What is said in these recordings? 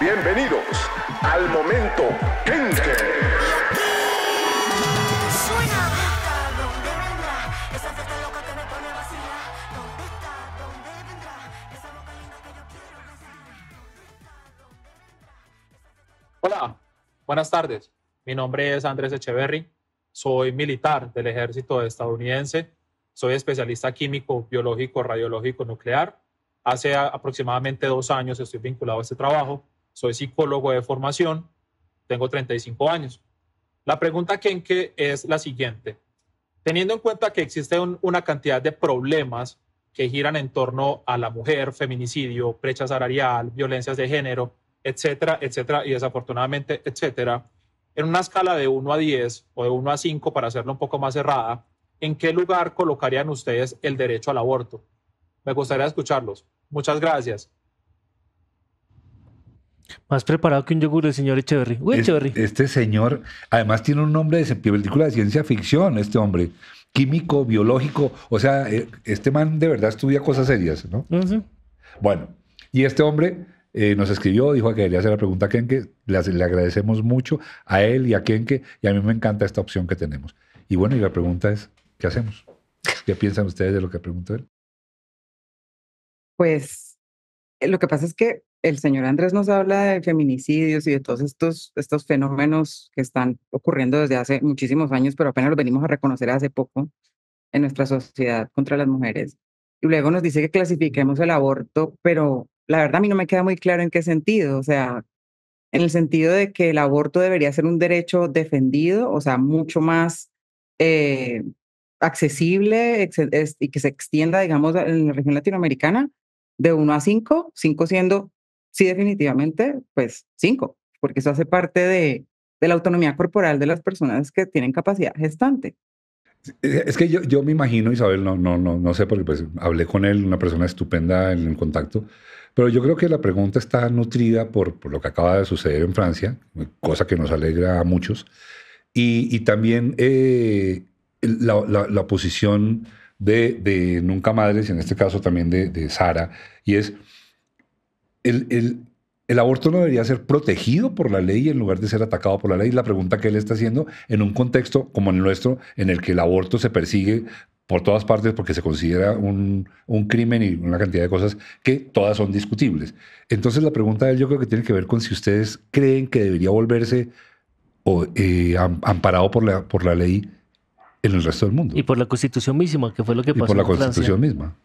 Bienvenidos al momento Kenke. Hola, buenas tardes. Mi nombre es Andrés Echeverry. Soy militar del ejército estadounidense. Soy especialista químico, biológico, radiológico, nuclear Hace aproximadamente dos años estoy vinculado a este trabajo. Soy psicólogo de formación. Tengo 35 años. La pregunta, Kenke, es la siguiente. Teniendo en cuenta que existe una cantidad de problemas que giran en torno a la mujer, feminicidio, brecha salarial, violencias de género, etcétera, etcétera, y desafortunadamente, etcétera, en una escala de 1 a 10 o de 1 a 5 para hacerlo un poco más cerrada, ¿en qué lugar colocarían ustedes el derecho al aborto? Me gustaría escucharlos. Muchas gracias. Más preparado que un yogur el señor Echeverry. Este, señor, además tiene un nombre de película de ciencia ficción, este hombre. Químico, biológico, o sea, eh, este man de verdad estudia cosas serias, ¿no? Bueno, y este hombre eh, nos escribió, dijo que quería hacer la pregunta a Kenke, le, le agradecemos mucho a él y a Kenke, y a mí me encanta esta opción que tenemos. Y bueno, y la pregunta es, ¿qué hacemos? ¿Qué piensan ustedes de lo que preguntó él? Pues eh, lo que pasa es que el señor Andrés nos habla de feminicidios y de todos estos, estos fenómenos que están ocurriendo desde hace muchísimos años, pero apenas los venimos a reconocer hace poco en nuestra sociedad contra las mujeres. Y luego nos dice que clasifiquemos el aborto, pero la verdad a mí no me queda muy claro en qué sentido. O sea, en el sentido de que el aborto debería ser un derecho defendido, o sea, mucho más eh, accesible y que se extienda, digamos, en la región latinoamericana, de 1 a 5, 5 siendo, sí, definitivamente, pues 5, porque eso hace parte de, la autonomía corporal de las personas que tienen capacidad gestante. Eh, es que yo, me imagino, Isabel, no, no, no, no sé, porque pues hablé con él, una persona estupenda en contacto, pero yo creo que la pregunta está nutrida por, lo que acaba de suceder en Francia, cosa que nos alegra a muchos, y, también eh, la, la, la, posición de, Nunca Madres, y en este caso también de, Sara, y es el, el, aborto no debería ser protegido por la ley en lugar de ser atacado por la ley. La pregunta que él está haciendo en un contexto como el nuestro, en el que el aborto se persigue por todas partes porque se considera un, crimen y una cantidad de cosas que todas son discutibles. Entonces la pregunta de él yo creo que tiene que ver con si ustedes creen que debería volverse o, eh, amparado por la, por la ley en el resto del mundo. Y por la constitución misma, que fue lo que pasó. Y por la constitución misma.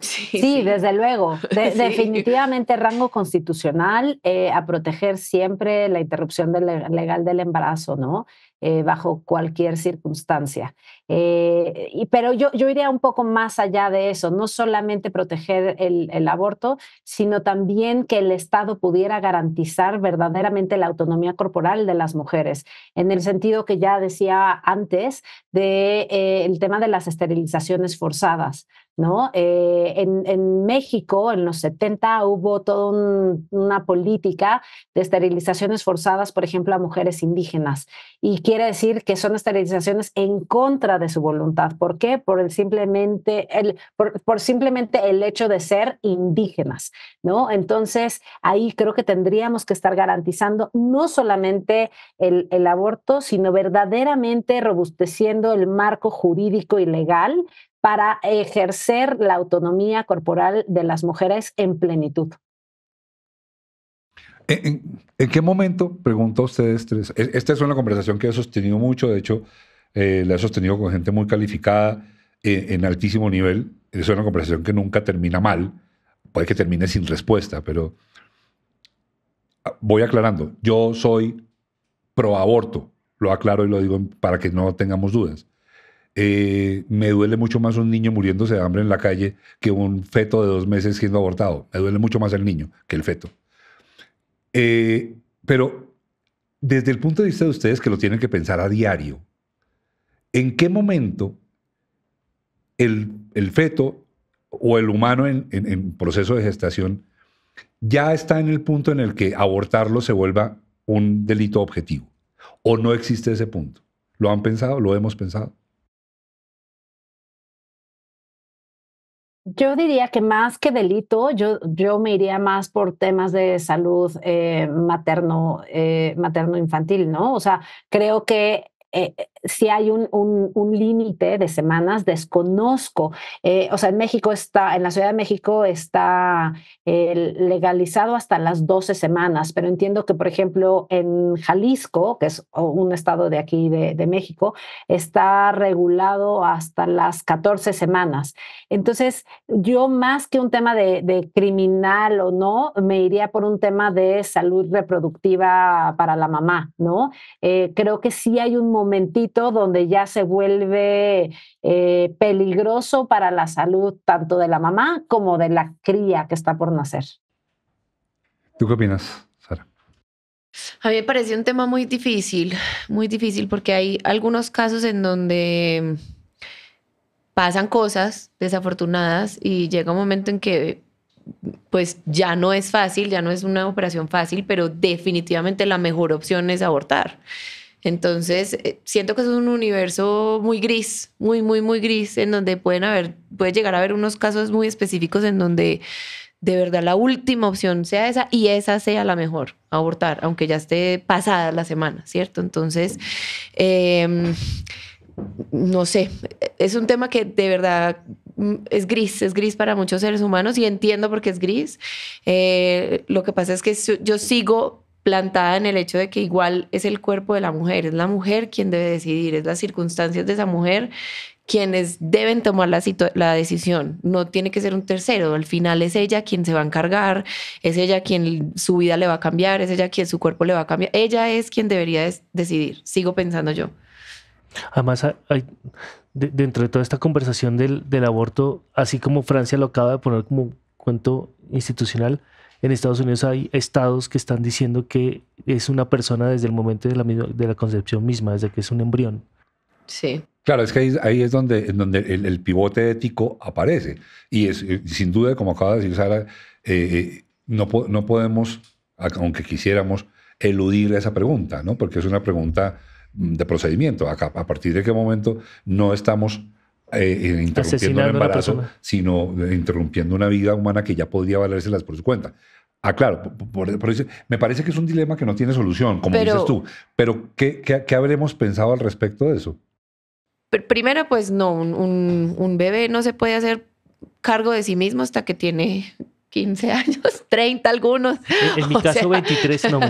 Sí, desde luego. Definitivamente rango constitucional eh, a proteger siempre la interrupción legal del embarazo, ¿no? Eh, bajo cualquier circunstancia. Eh, y, pero yo, iría un poco más allá de eso, no solamente proteger el, aborto, sino también que el Estado pudiera garantizar verdaderamente la autonomía corporal de las mujeres, en el sentido que ya decía antes del de, eh, tema de las esterilizaciones forzadas. ¿no? Eh, en, en, México, en los 70, hubo toda una política de esterilizaciones forzadas, por ejemplo, a mujeres indígenas. Y quiere decir que son esterilizaciones en contra de su voluntad. ¿Por qué? Por, el simplemente, el, por, por simplemente el hecho de ser indígenas, ¿no? Entonces, ahí creo que tendríamos que estar garantizando no solamente el, el aborto, sino verdaderamente robusteciendo el marco jurídico y legal para ejercer la autonomía corporal de las mujeres en plenitud. ¿En, qué momento, pregunto a ustedes este, tres, esta es una conversación que he sostenido mucho, de hecho, eh, la he sostenido con gente muy calificada, eh, en altísimo nivel, es una conversación que nunca termina mal, puede que termine sin respuesta, pero ah, voy aclarando, yo soy pro aborto, lo aclaro y lo digo para que no tengamos dudas. Eh, me duele mucho más un niño muriéndose de hambre en la calle que un feto de dos meses siendo abortado. Me duele mucho más el niño que el feto. Eh, pero desde el punto de vista de ustedes que lo tienen que pensar a diario, ¿en qué momento el, feto o el humano en proceso de gestación ya está en el punto en el que abortarlo se vuelva un delito objetivo? ¿O no existe ese punto? ¿Lo han pensado? ¿Lo hemos pensado? Yo diría que más que delito, yo, yo me iría más por temas de salud eh, materno, eh, materno-infantil, ¿no? O sea, creo que eh, si hay un, un, límite de semanas, desconozco. Eh, o sea, en México está, en la Ciudad de México está legalizado hasta las 12 semanas, pero entiendo que, por ejemplo, en Jalisco, que es un estado de aquí de, México, está regulado hasta las 14 semanas. Entonces, yo más que un tema de, criminal o no, me iría por un tema de salud reproductiva para la mamá, ¿no? Eh, creo que sí hay un momentito donde ya se vuelve eh, peligroso para la salud tanto de la mamá como de la cría que está por nacer. ¿Tú qué opinas, Sara? A mí me pareció un tema muy difícil, muy difícil porque hay algunos casos en donde pasan cosas desafortunadas y llega un momento en que pues ya no es fácil, ya no es una operación fácil, pero definitivamente la mejor opción es abortar. Entonces, eh, siento que es un universo muy gris, muy, muy, muy gris, en donde pueden haber, puede llegar a haber unos casos muy específicos en donde de verdad la última opción sea esa y esa sea la mejor, abortar, aunque ya esté pasada la semana, ¿cierto? Entonces, em, no sé, es un tema que de verdad mm, es gris, es gris para muchos seres humanos y entiendo por qué es gris. Eh, lo que pasa es que yo sigo plantada en el hecho de que igual es el cuerpo de la mujer, es la mujer quien debe decidir, es las circunstancias de esa mujer quienes deben tomar la, decisión. No tiene que ser un tercero. Al final es ella quien se va a encargar, es ella quien su vida le va a cambiar, es ella quien su cuerpo le va a cambiar. Ella es quien debería decidir, sigo pensando yo. Además, dentro de toda esta conversación del, del, aborto, así como Francia lo acaba de poner como cuento institucional, en Estados Unidos hay estados que están diciendo que es una persona desde el momento de la, concepción misma, desde que es un embrión. Sí. Claro, es que ahí, es donde, donde el, pivote ético aparece. Y es, eh, sin duda, como acaba de decir Sara, eh, eh, no, no podemos, aunque quisiéramos, eludir esa pregunta, ¿no? porque es una pregunta mm, de procedimiento. a partir de qué momento no estamos eh, eh, interrumpiendo un embarazo, sino eh, interrumpiendo una vida humana que ya podría valérselas por su cuenta. Ah, claro, por, me parece que es un dilema que no tiene solución, como dices tú. Pero, ¿qué, habremos pensado al respecto de eso? Primero, pues no, un bebé no se puede hacer cargo de sí mismo hasta que tiene 15 años, 30 algunos. En, mi caso, 23, no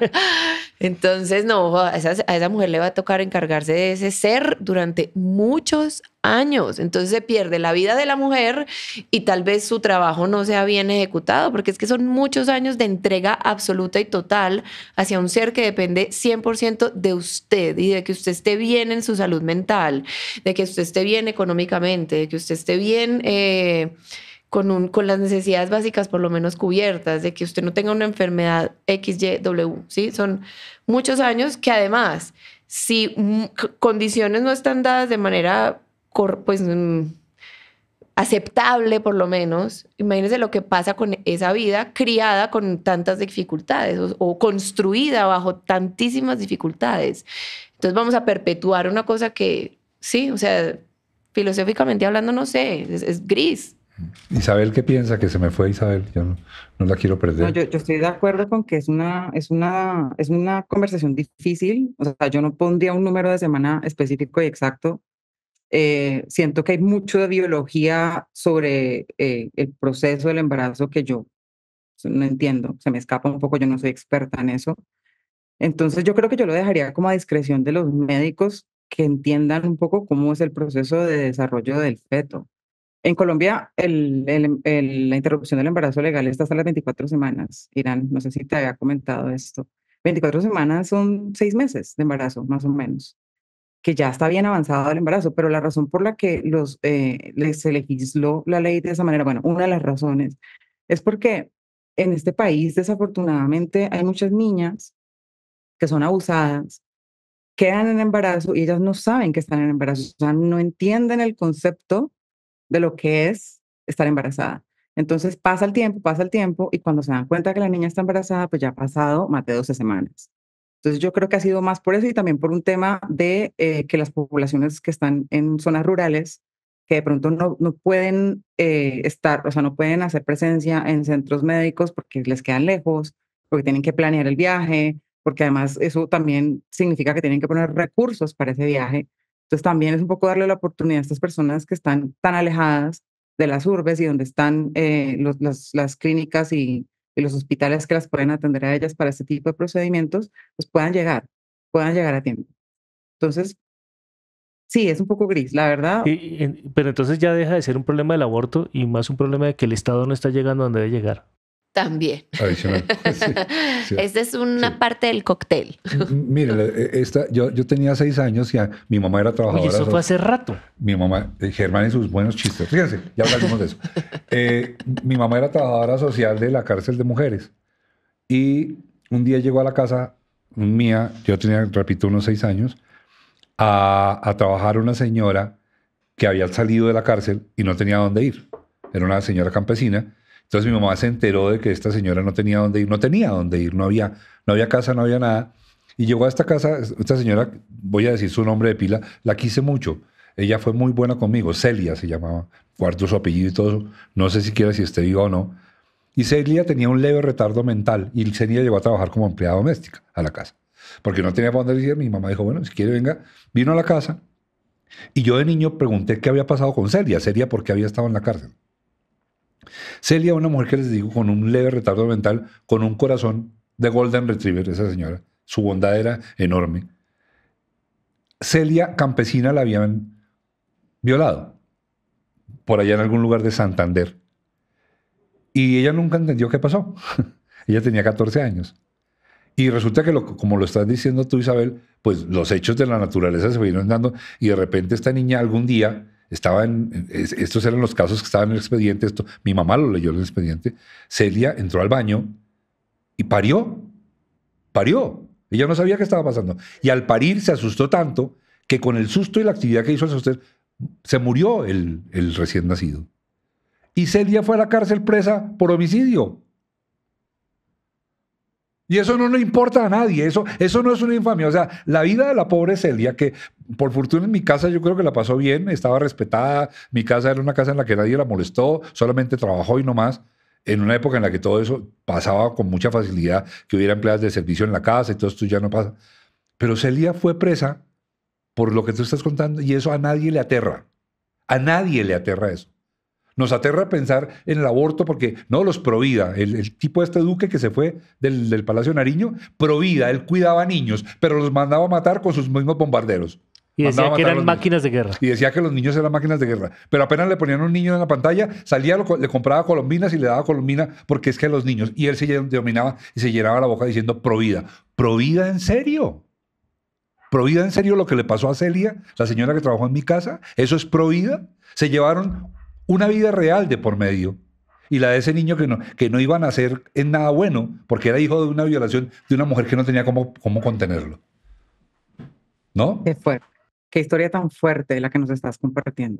Entonces, no, a esa, mujer le va a tocar encargarse de ese ser durante muchos años. Entonces se pierde la vida de la mujer y tal vez su trabajo no sea bien ejecutado, porque es que son muchos años de entrega absoluta y total hacia un ser que depende 100% de usted y de que usted esté bien en su salud mental, de que usted esté bien económicamente, de que usted esté bien... Eh, con, las necesidades básicas por lo menos cubiertas, de que usted no tenga una enfermedad XYW, ¿sí? Son muchos años que además, si condiciones no están dadas de manera, pues, mm, aceptable por lo menos. Imagínense lo que pasa con esa vida criada con tantas dificultades o, construida bajo tantísimas dificultades. Entonces vamos a perpetuar una cosa que, sí, o sea, filosóficamente hablando, no sé, es gris. Isabel, ¿qué piensa? Que se me fue Isabel, yo no, la quiero perder. yo, estoy de acuerdo con que es una, es, una, es una conversación difícil, o sea, yo no pondría un número de semana específico y exacto. Eh, siento que hay mucho de biología sobre eh, el proceso del embarazo que yo pues, no entiendo, se me escapa un poco, yo no soy experta en eso. Entonces yo creo que yo lo dejaría como a discreción de los médicos que entiendan un poco cómo es el proceso de desarrollo del feto. En Colombia, el, la interrupción del embarazo legal está hasta las 24 semanas. Irán, no sé si te había comentado esto. 24 semanas son seis meses de embarazo, más o menos, que ya está bien avanzado el embarazo, pero la razón por la que los, eh, se legisló la ley de esa manera, bueno, una de las razones es porque en este país, desafortunadamente, hay muchas niñas que son abusadas, quedan en embarazo y ellas no saben que están en embarazo, o sea, no entienden el concepto de lo que es estar embarazada. Entonces pasa el tiempo, pasa el tiempo y cuando se dan cuenta que la niña está embarazada, pues ya ha pasado más de 12 semanas. Entonces yo creo que ha sido más por eso y también por un tema de eh, que las poblaciones que están en zonas rurales, que de pronto no, no pueden eh, estar, o sea, no pueden hacer presencia en centros médicos porque les quedan lejos, porque tienen que planear el viaje, porque además eso también significa que tienen que poner recursos para ese viaje. Entonces también es un poco darle la oportunidad a estas personas que están tan alejadas de las urbes y donde están eh, las clínicas y, los hospitales que las pueden atender a ellas para este tipo de procedimientos, pues puedan llegar, puedan llegar a tiempo. Entonces, sí, es un poco gris, la verdad. pero entonces ya deja de ser un problema del aborto y más un problema de que el Estado no está llegando donde debe llegar. También. Adicional. Esta es una parte del cóctel. Mire, e, esta, yo, yo tenía seis años y mi mamá era trabajadora. Y eso fue hace rato. Mi mamá, eh, Germán y sus buenos chistes. Fíjense, ya hablamos de eso. Eh, mi mamá era trabajadora social de la cárcel de mujeres. Y un día llegó a la casa mía, yo tenía, repito, unos seis años, a, a trabajar una señora que había salido de la cárcel y no tenía dónde ir. Era una señora campesina entonces mi mamá se enteró de que esta señora no tenía dónde ir, no tenía dónde ir, no había, no había casa, no había nada. Y llegó a esta casa, esta señora, voy a decir su nombre de pila, la quise mucho. Ella fue muy buena conmigo, Celia se llamaba, guardo su apellido y todo, no sé si siquiera si esté viva o no. Y Celia tenía un leve retardo mental y Celia llegó a trabajar como empleada doméstica a la casa, porque no tenía dónde ir. Mi mamá dijo, bueno, si quiere venga, vino a la casa. Y yo de niño pregunté qué había pasado con Celia, Celia porque había estado en la cárcel. Celia, una mujer que les digo con un leve retardo mental, con un corazón de Golden Retriever, esa señora, su bondad era enorme. Celia Campesina la habían violado por allá en algún lugar de Santander. Y ella nunca entendió qué pasó. ella tenía 14 años. Y resulta que, como lo estás diciendo tú, Isabel, pues los hechos de la naturaleza se fueron dando y de repente esta niña algún día Estaban, estos eran los casos que estaban en el expediente. Esto, mi mamá lo leyó en el expediente. Celia entró al baño y parió. Parió. Ella no sabía qué estaba pasando. Y al parir se asustó tanto que con el susto y la actividad que hizo el se murió el recién nacido. Y Celia fue a la cárcel presa por homicidio. Y eso no le importa a nadie, eso, eso no es una infamia. O sea, la vida de la pobre Celia, que por fortuna en mi casa yo creo que la pasó bien, estaba respetada, mi casa era una casa en la que nadie la molestó, solamente trabajó y no más, en una época en la que todo eso pasaba con mucha facilidad, que hubiera empleadas de servicio en la casa y todo esto ya no pasa. Pero Celia fue presa por lo que tú estás contando y eso a nadie le aterra. A nadie le aterra eso. Nos aterra pensar en el aborto porque, no, los provida. El, tipo tipo este duque que se fue del, Palacio Nariño, provida, él cuidaba niños, pero los mandaba a matar con sus mismos bombarderos. Y decía que eran máquinas de guerra. Y decía que los niños eran máquinas de guerra. Pero apenas le ponían un niño en la pantalla, salía, le compraba colombinas y le daba colombina porque es que los niños. Y él se dominaba y se llenaba la boca diciendo provida. ¿Provida en serio? ¿Provida en serio lo que le pasó a Celia, la señora que trabajó en mi casa? ¿Eso es provida? Se llevaron una vida real de por medio. Y la de ese niño que no, que no iba a nacer en nada bueno, porque era hijo de una violación de una mujer que no tenía cómo, cómo contenerlo. ¿No? Qué fuerte. Qué historia tan fuerte la que nos estás compartiendo.